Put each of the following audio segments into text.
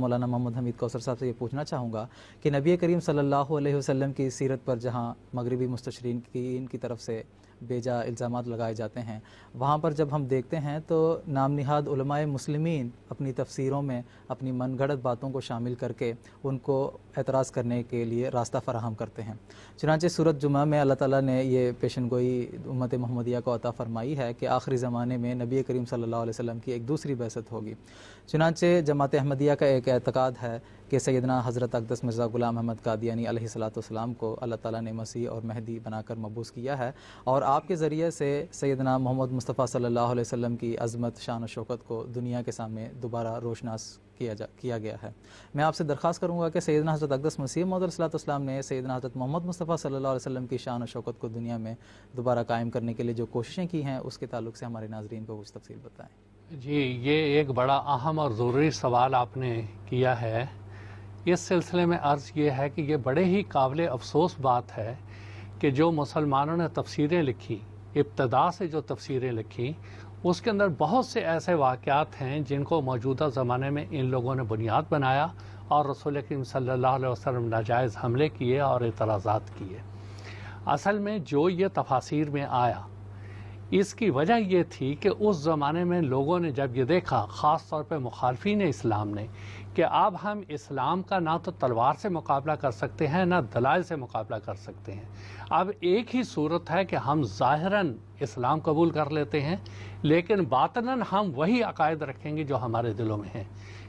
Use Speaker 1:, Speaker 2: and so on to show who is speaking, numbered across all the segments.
Speaker 1: मौलाना मोहम्मद हमीद कौसर साहब से ये पूछना चाहूँगा कि नबी करीम सल्लल्लाहु अलैहि वसल्लम की सीरत पर जहाँ मगरबी मुस्तरीन की इनकी तरफ से बेजा इल्ज़ाम लगाए जाते हैं वहाँ पर जब हम देखते हैं तो नाम नहाद मुस्लिम अपनी तफसीरों में अपनी मन गढ़त बातों को शामिल करके उनको एतराज़ करने के लिए रास्ता फराहम करते हैं चुनाचे सूरत जुमा में अल्लाह ताला ने ये पेशन गोई उम्मत महमदिया को अता फरमाई है कि आखिरी ज़माने में नबी करीम सल्ला वसम की एक दूसरी बहसत होगी चुनाचे जमात अहमदिया का एक एतक़ाद है कि सैदना हज़रत अकदस मिर्ज़ा गुलाम अहमद कादियानी सलाम को अल्लाह ताला ने मसीह और महदी बनाकर मबूस किया है और आपके ज़रिए से सैदना मोहम्मद मुस्तफ़ा सल्लल्लाहु अलैहि वसल्लम की अज़मत शान शौकत को दुनिया के सामने दोबारा रोशनास किया जा किया गया है मैं आपसे दरख्वास्त करूँगा कि सैदना हज़रत अकदस मसीह मदसलाम ने सैदना हज़रत मोहम्मद मुस्तफ़ा सल्ला वसलम की शान शौकत को दुनिया में दोबारा कायम करने के लिए जो कोशिशें की हैं उसके ताल्लुक से हमारे नाजरन को कुछ तफसील बताएँ जी ये एक बड़ा अहम और ज़रूरी सवाल आपने किया है इस सिलसिले में अर्ज़ ये है कि ये बड़े ही काबिल अफसोस बात है कि जो मुसलमानों ने तफसीरें लिखी इब्तदा से जो तफसीरें लिखी उसके अंदर बहुत से ऐसे वाक़ात हैं जिनको मौजूदा ज़माने में इन लोगों ने बुनियाद बनाया और रसूल करीम सल्लल्लाहु अलैहि वसल्लम नाजायज़ हमले किए और इतराज़ात किए असल में जो ये तफासिर में आया इसकी वजह यह थी कि उस ज़माने में लोगों ने जब ये देखा ख़ास तौर पर मुखालफी इस्लाम ने कि अब हम इस्लाम का ना तो तलवार से मुकाबला कर सकते हैं ना दलाल से मुकाबला कर सकते हैं अब एक ही सूरत है कि हम ज़ाहरा इस्लाम कबूल कर लेते हैं लेकिन बातनन हम वही अकायद रखेंगे जो हमारे दिलों में हैं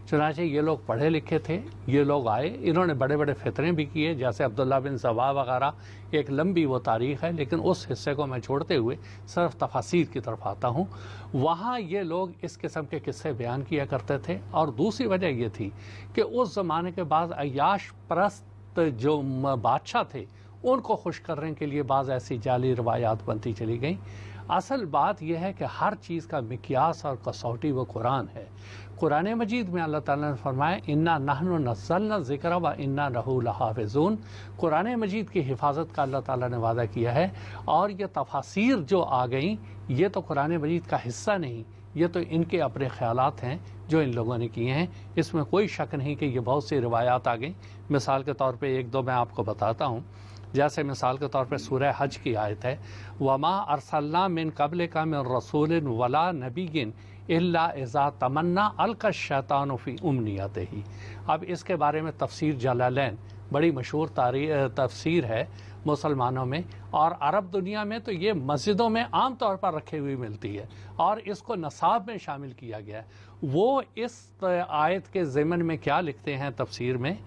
Speaker 1: चुनाचे ये लोग पढ़े लिखे थे ये लोग आए इन्होंने बड़े बड़े फितरे भी किए जैसे अब्दुल्ला बिन सवा वगैरह एक लंबी वो तारीख़ है लेकिन उस हिस्से को मैं छोड़ते हुए सिर्फ तफासिर की तरफ आता हूँ वहाँ ये लोग इस किस्म के किस्से बयान किया करते थे और दूसरी वजह ये थी कि उस ज़माने के बाद अयाश परस्त जो बादशाह थे उनको खुश करने के लिए बाज़ ऐसी जाली रवायात बनती चली गई असल बात यह है कि हर चीज़ का मिकियास और कसौटी व कुरान है कुरान मजीद में अल्लाह ताला ने फरमाया इन्ना नहन नसल ज़िक्र व इन्ना रहूलहाफून कुरान मजीद की हिफाजत का अल्लाह ताला ने वादा किया है और ये तफासिर जो आ गई ये तो कुरान मजीद का हिस्सा नहीं ये तो इनके अपने ख्याल हैं जो इन लोगों ने किए हैं इसमें कोई शक नहीं कि ये बहुत सी रवायात आ गई मिसाल के तौर पर एक दो मैं आपको बताता हूँ जैसे मिसाल के तौर पर सूर्य हज की आयत है वमा अरसल्ला मिन कबल का मिन रसूल वला गिन अज़ा तमन्ना अलका शैतानफ़ी उमनियात ही अब इसके बारे में तफसर जलालैन बड़ी मशहूर तारी तफसीर है मुसलमानों में और अरब दुनिया में तो ये मस्जिदों में आम तौर पर रखी हुई मिलती है और इसको नसाब में शामिल किया गया है वो इस आयत के ज़मन में क्या लिखते हैं तफसीर में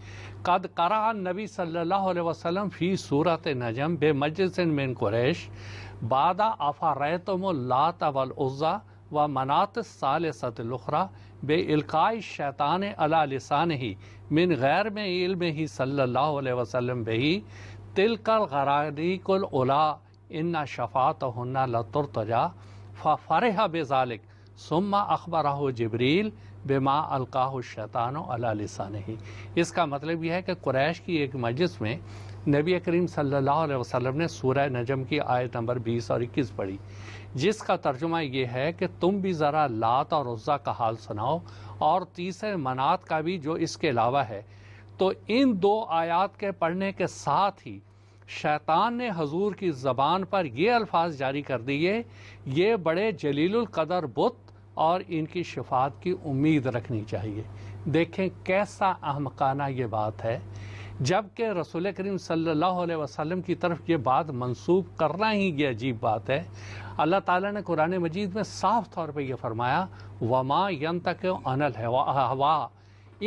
Speaker 1: कद करा नबी सल्लल्लाहु अलैहि वसल्लम फ़ी सूरत नजम बे मजसन मिन कुरैश बादा आफा रैतम लात वल व मनात साल सतलखरा बे इल्काय शैतान अला ही मिन गैर में इल्म ही सल्लल्लाहु अलैहि वसल्लम बही तिलकर कर इन्ना शफ़ात हन्ना लतुरतजा फ़रह बेजालिक सुम्मा अखबर जबरील बेमा अलका शैतान अलासान ही इसका मतलब यह है कि कुरैश की एक मजलिस में नबी करीम सल्लल्लाहु अलैहि वसल्लम ने सूरह नजम की आयत नंबर 20 और 21 पढ़ी जिसका तर्जुमा यह है कि तुम भी ज़रा लात और रज़ा का हाल सुनाओ और तीसरे मनात का भी जो इसके अलावा है तो इन दो आयात के पढ़ने के साथ ही शैतान ने हजूर की ज़बान पर यह अल्फाज जारी कर दिए ये बड़े जलीलकदर बुत और इनकी शिफात की उम्मीद रखनी चाहिए देखें कैसा अहमकाना ये बात है जबकि रसूल करीम सल्लल्लाहु अलैहि वसल्लम की तरफ ये बात मंसूब करना ही ये अजीब बात है अल्लाह ताला ने कुरान मजीद में साफ तौर पे ये फरमाया वमा यन तक अनल हवा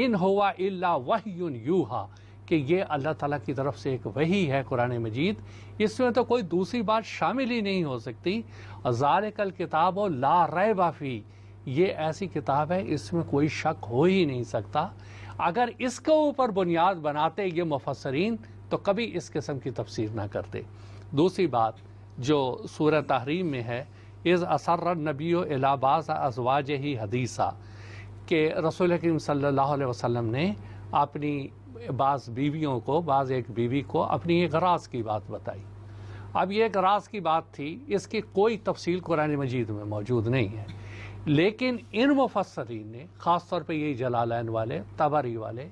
Speaker 1: इन हुआ इल्ला वही यूहा कि ये अल्लाह ताला की तरफ से एक वही है कुरान मजीद इसमें तो कोई दूसरी बात शामिल ही नहीं हो सकती जार कल किताब और ला रे बाफ़ी ये ऐसी किताब है इसमें कोई शक हो ही नहीं सकता अगर इसके ऊपर बुनियाद बनाते ये मुफसरीन तो कभी इस किस्म की तफसीर ना करते दूसरी बात जो सूर तहरीम में है इस असर नबी इलाबाज अजवाज ही हदीसा के रसोल करीम सल्लल्लाहु ने अपनी बाज़ बीवियों को बाज़ एक बीवी को अपनी एक रास की बात बताई अब ये एक रास की बात थी इसकी कोई तफसील कुरान मजीद में मौजूद नहीं है लेकिन इन मुफसरीन ने ख़ास तौर पर यही जलालैन वाले तबरी वाले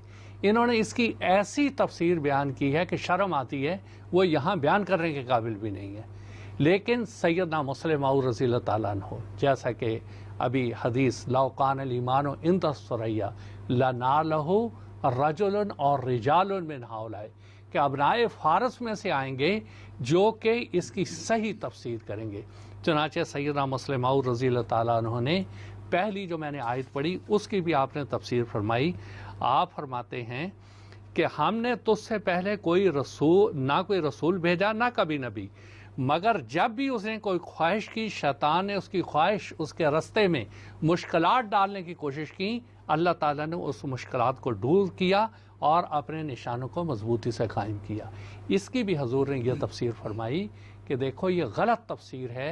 Speaker 1: इन्होंने इसकी ऐसी तफसीर बयान की है कि शर्म आती है वो यहाँ बयान करने के काबिल भी नहीं है लेकिन सैदना मुसलम रज़ी हो जैसा कि अभी हदीस लाकान ईमान इन तस्या ला ना लहू रजुल और रिजाल में आए कि अबनाए फारस में से आएंगे जो कि इसकी सही तफसीर करेंगे चनाचे सैदा मसलम रज़ी तुमने पहली जो मैंने आयत पढ़ी उसकी भी आपने तफसीर फरमाई आप फरमाते हैं कि हमने तुझसे तो पहले कोई रसूल ना कोई रसूल भेजा ना कभी नबी मगर जब भी उसने कोई ख्वाहिश की शैतान ने उसकी ख्वाहिश उसके रस्ते में मुश्किल डालने की कोशिश की अल्लाह ताला ने उस मुश्किल को दूर किया और अपने निशानों को मजबूती से कायम किया इसकी भी हजूर ने यह तफसीर फरमाई कि देखो ये गलत तफसीर है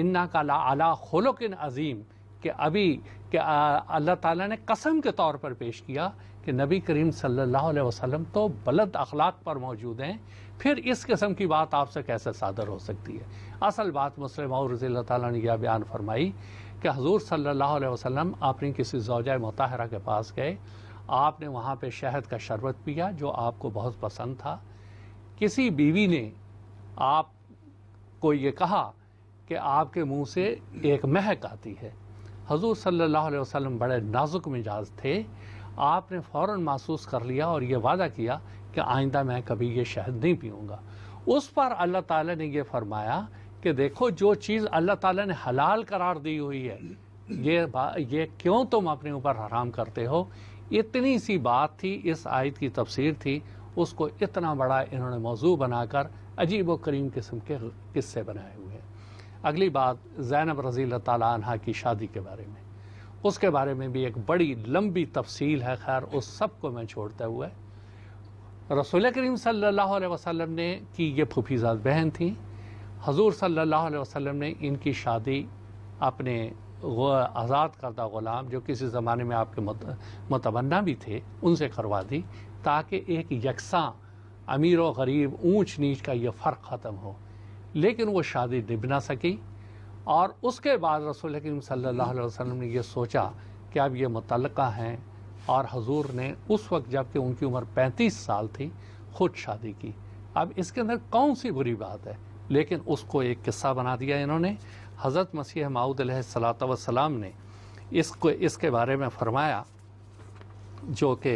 Speaker 1: इन्ना का ला अला खलोकिन अजीम कि अभी के अल्लाह ताला ने कसम के तौर पर पेश किया कि नबी करीम सल्लल्लाहु अलैहि वसल्लम तो बलद अखलाक पर मौजूद हैं फिर इस किस्म की बात आपसे कैसे सादर हो सकती है असल बात मुस्लिम और रजी अल्लाह ताला ने यह बयान फरमाई कि हजूर सल्लल्लाहु अलैहि वसल्लम अपनी किसी जोजा मुताहरा के पास गए आपने वहाँ पे शहद का शरबत पिया जो आपको बहुत पसंद था किसी बीवी ने आप को ये कहा कि आपके मुंह से एक महक आती है हजूर सल्लल्लाहु अलैहि वसल्लम बड़े नाजुक मिजाज थे आपने फ़ौर महसूस कर लिया और ये वादा किया कि आइंदा मैं कभी ये शहद नहीं पीऊँगा उस पर अल्लाह ताला ने यह फरमाया कि देखो जो चीज़ अल्लाह ताला ने हलाल करार दी हुई है ये ये क्यों तुम अपने ऊपर हराम करते हो इतनी सी बात थी इस आयत की तफसीर थी उसको इतना बड़ा इन्होंने मौजू बनाकर अजीब व करीम किस्म के किस्से बनाए हुए हैं अगली बात जैनब रज़ी तह की शादी के बारे में उसके बारे में भी एक बड़ी लंबी तफसील है खैर उस सब को मैं छोड़ते हुए रसोल करीम सल्लल्लाहु अलैहि वसल्लम ने की ये फुफीजाद बहन थी हजूर सल्लल्लाहु अलैहि वसल्लम ने इनकी शादी अपने आज़ाद करदा ग़ुलाम जो किसी ज़माने में आपके मत, मतमन्ना भी थे उनसे करवा दी ताकि एक यकसा अमीर व गरीब ऊंच नीच का यह फ़र्क ख़त्म हो लेकिन वो शादी निभ ना सकी और उसके बाद रसोल सल्ला वसम ने यह सोचा कि अब ये मुतल हैं और हजूर ने उस वक्त जबकि उनकी उम्र पैंतीस साल थी खुद शादी की अब इसके अंदर कौन सी बुरी बात है लेकिन उसको एक किस्सा बना दिया इन्होंने हज़रत मसीह माऊद सलाम ने इसको इसके बारे में फरमाया जो कि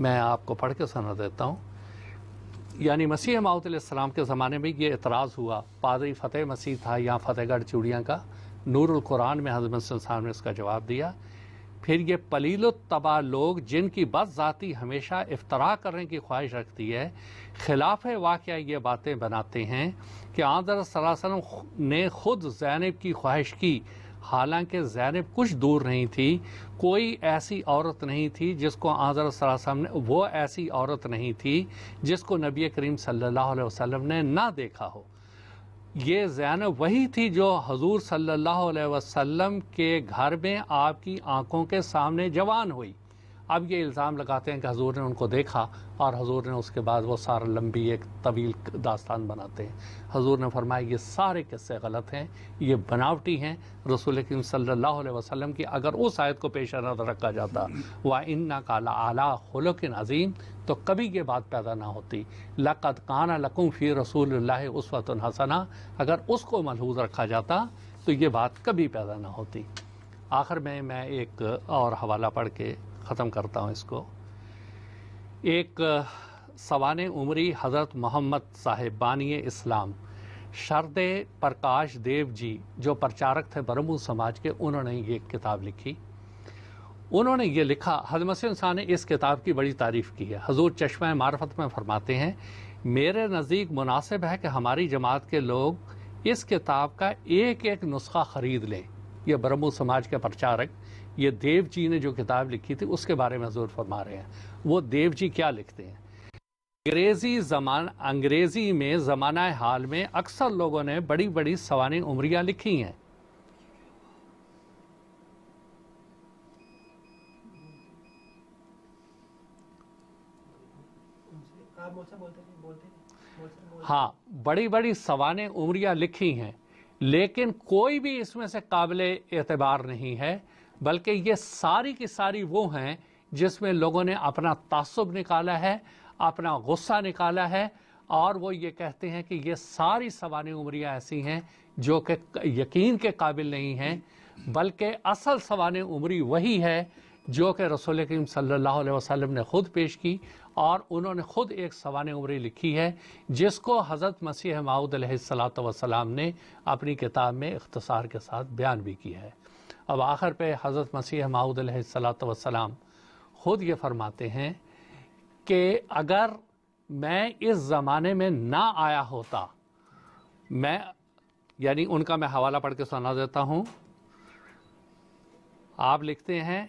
Speaker 1: मैं आपको पढ़ के सुना देता हूँ यानी मसीह सलाम के ज़माने में ये एतराज़ हुआ पादरी फ़तेह मसीह था यहाँ फ़तेहगढ़ चूड़ियाँ का नूरुल कुरान में हजमत संस्थान ने इसका जवाब दिया फिर ये पलीलो तबाह लोग जिनकी बस ज़ाती हमेशा इफ्तरा करने की ख्वाहिश रखती है खिलाफ वाक़ ये बातें बनाते हैं कि आदर सरासन ने खुद जैनब की ख्वाहिश की हालांकि जैनब कुछ दूर नहीं थी कोई ऐसी औरत नहीं थी जिसको आजर सरासम ने वो ऐसी औरत नहीं थी जिसको नबी करीम सल्लल्लाहु अलैहि वसल्लम ने ना देखा हो ये जैनब वही थी जो हजूर सल्लल्लाहु अलैहि वसल्लम के घर में आपकी आंखों के सामने जवान हुई अब ये इल्ज़ाम लगाते हैं कि हजूर ने उनको देखा और हजूर ने उसके बाद वो सारा लंबी एक तवील दास्तान बनाते हैं हजूर ने फरमाया ये सारे किस्से गलत हैं ये बनावटी हैं रसूल करीम सल्लल्लाहु अलैहि वसल्लम की अगर उस आयत को पेश तो रखा जाता व इन्ना काला आला के अजीम तो कभी ये बात पैदा ना होती लक़त काना लकुम फ़ी रसूल उस हसना अगर उसको मलहूज रखा जाता तो ये बात कभी पैदा ना होती आखिर में मैं एक और हवाला पढ़ के ख़त्म करता हूँ इसको एक सवान उमरी हज़रत मोहम्मद साहेब बानिय इस्लाम शरद प्रकाश देव जी जो प्रचारक थे ब्रह्मू समाज के उन्होंने ये किताब लिखी उन्होंने ये लिखा हजमसिन ने इस किताब की बड़ी तारीफ़ की है हजूर चश्मे मार्फत में फरमाते हैं मेरे नज़दीक मुनासिब है कि हमारी जमात के लोग इस किताब का एक एक नुस्खा ख़रीद लें यह ब्रह्मू समाज के प्रचारक ये देव जी ने जो किताब लिखी थी उसके बारे में जोर फरमा रहे हैं वो देव जी क्या लिखते हैं अंग्रेजी जमान अंग्रेजी में ज़माना हाल में अक्सर लोगों ने बड़ी बड़ी सवानी उम्रियां लिखी हैं हाँ बड़ी बड़ी सवान उम्रियां लिखी हैं लेकिन कोई भी इसमें से काबिल एतबार नहीं है बल्कि ये सारी की सारी वो हैं जिसमें लोगों ने अपना तसब निकाला है अपना गुस्सा निकाला है और वो ये कहते हैं कि ये सारी सवान उमरियाँ ऐसी हैं जो कि यकीन के काबिल नहीं हैं बल्कि असल सवान उमरी वही है जो कि रसोल करीम सल्ला अलैहि ने ख़ुद पेश की और उन्होंने ख़ुद एक सवान उमरी लिखी है जिसको हज़रत मसीह माऊद सलात वसलाम ने अपनी किताब में इख्तसार के साथ बयान भी किया है अब आखिर पे हज़रत मसीह माऊद वसलाम ख़ुद ये फरमाते हैं कि अगर मैं इस ज़माने में ना आया होता मैं यानी उनका मैं हवाला पढ़ के सुना देता हूँ आप लिखते हैं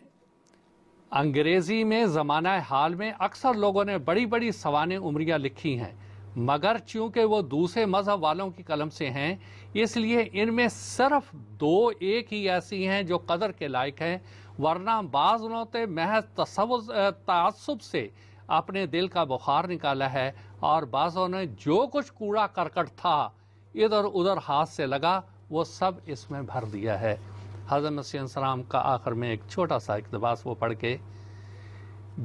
Speaker 1: अंग्रेज़ी में ज़माना हाल में अक्सर लोगों ने बड़ी बड़ी सवान उम्रियाँ लिखी हैं मगर चूंकि वो दूसरे मज़हब वालों की कलम से हैं इसलिए इनमें सिर्फ दो एक ही ऐसी हैं जो कदर के लायक हैं वरना बाज़ उन्होंने तो महज तस्वुज तसब से अपने दिल का बुखार निकाला है और बाज़ों ने जो कुछ कूड़ा करकट था इधर उधर हाथ से लगा वो सब इसमें भर दिया है हज़रत मसीम का आखिर में एक छोटा सा इकतबास वो पढ़ के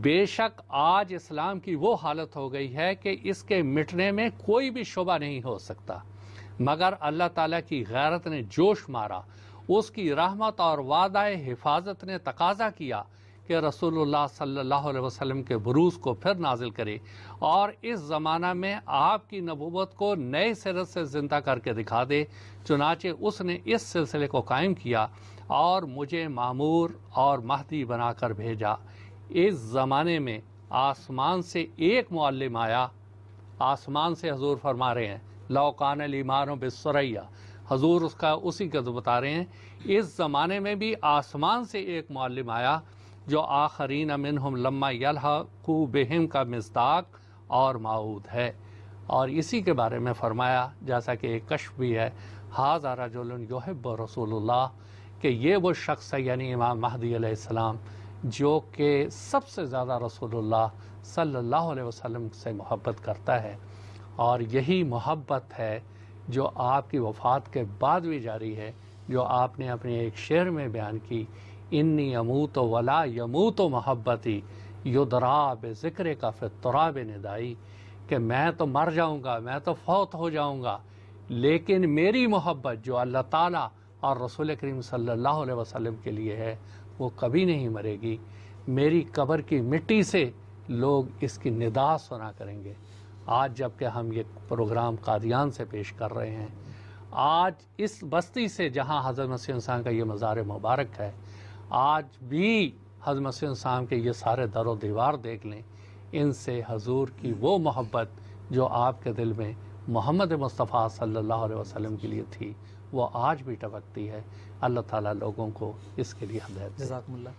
Speaker 1: बेशक आज इस्लाम की वो हालत हो गई है कि इसके मिटने में कोई भी शुबा नहीं हो सकता मगर अल्लाह ताला की गैरत ने जोश मारा उसकी रहमत और वादा हिफाजत ने तकाजा किया कि रसूलुल्लाह सल्लल्लाहु अलैहि वसल्लम के बरूज को फिर नाजिल करे और इस ज़माना में आपकी नबूवत को नए सिरत से ज़िंदा करके दिखा दे चुनाचे उसने इस सिलसिले को कायम किया और मुझे मामूर और महदी बनाकर भेजा इस ज़माने में आसमान से एक मल्लम आया आसमान से हजूर फरमा रहे हैं लौकान ईमान बसरैया हजूर उसका उसी गज तो बता रहे हैं इस ज़माने में भी आसमान से एक मल्लम आया जो आखरीन अमिन हम लम्मा यलहकू बेहम का मजदाक और माऊद है और इसी के बारे में फरमाया जैसा कि एक कश भी है हाजारा जोलन योहब रसूल के ये वो शख्स है यानी इमाम महदी अलैहिस्सलाम जो कि सबसे ज़्यादा रसोल्ला सल्लल्लाहु अलैहि वसल्लम से मोहब्बत करता है और यही मोहब्बत है जो आपकी वफ़ात के बाद भी जारी है जो आपने अपने एक शेर में बयान की इन्नी यमूत वला यमूत मोहब्बती युदराब ज़िक्र का फितराब नदाई कि मैं तो मर जाऊँगा मैं तो फौत हो जाऊँगा लेकिन मेरी मोहब्बत जो अल्लाह ताला और रसूल करीम सल्लल्लाहु अलैहि वसल्लम के लिए है वो कभी नहीं मरेगी मेरी कबर की मिट्टी से लोग इसकी निदा सुना करेंगे आज जबकि हम ये प्रोग्राम कादियान से पेश कर रहे हैं आज इस बस्ती से जहाँ हजरत मसीह इंसान का ये मज़ार मुबारक है आज भी हजरत मसीह इंसान के ये सारे दर दीवार देख लें इनसे हजूर की वो मोहब्बत जो आपके दिल में मोहम्मद मुस्तफ़ा सल्लल्लाहु अलैहि वसल्लम के लिए थी वो आज भी टपकती है अल्लाह ताला लोगों को इसके लिए हदायत जजाकमल्ला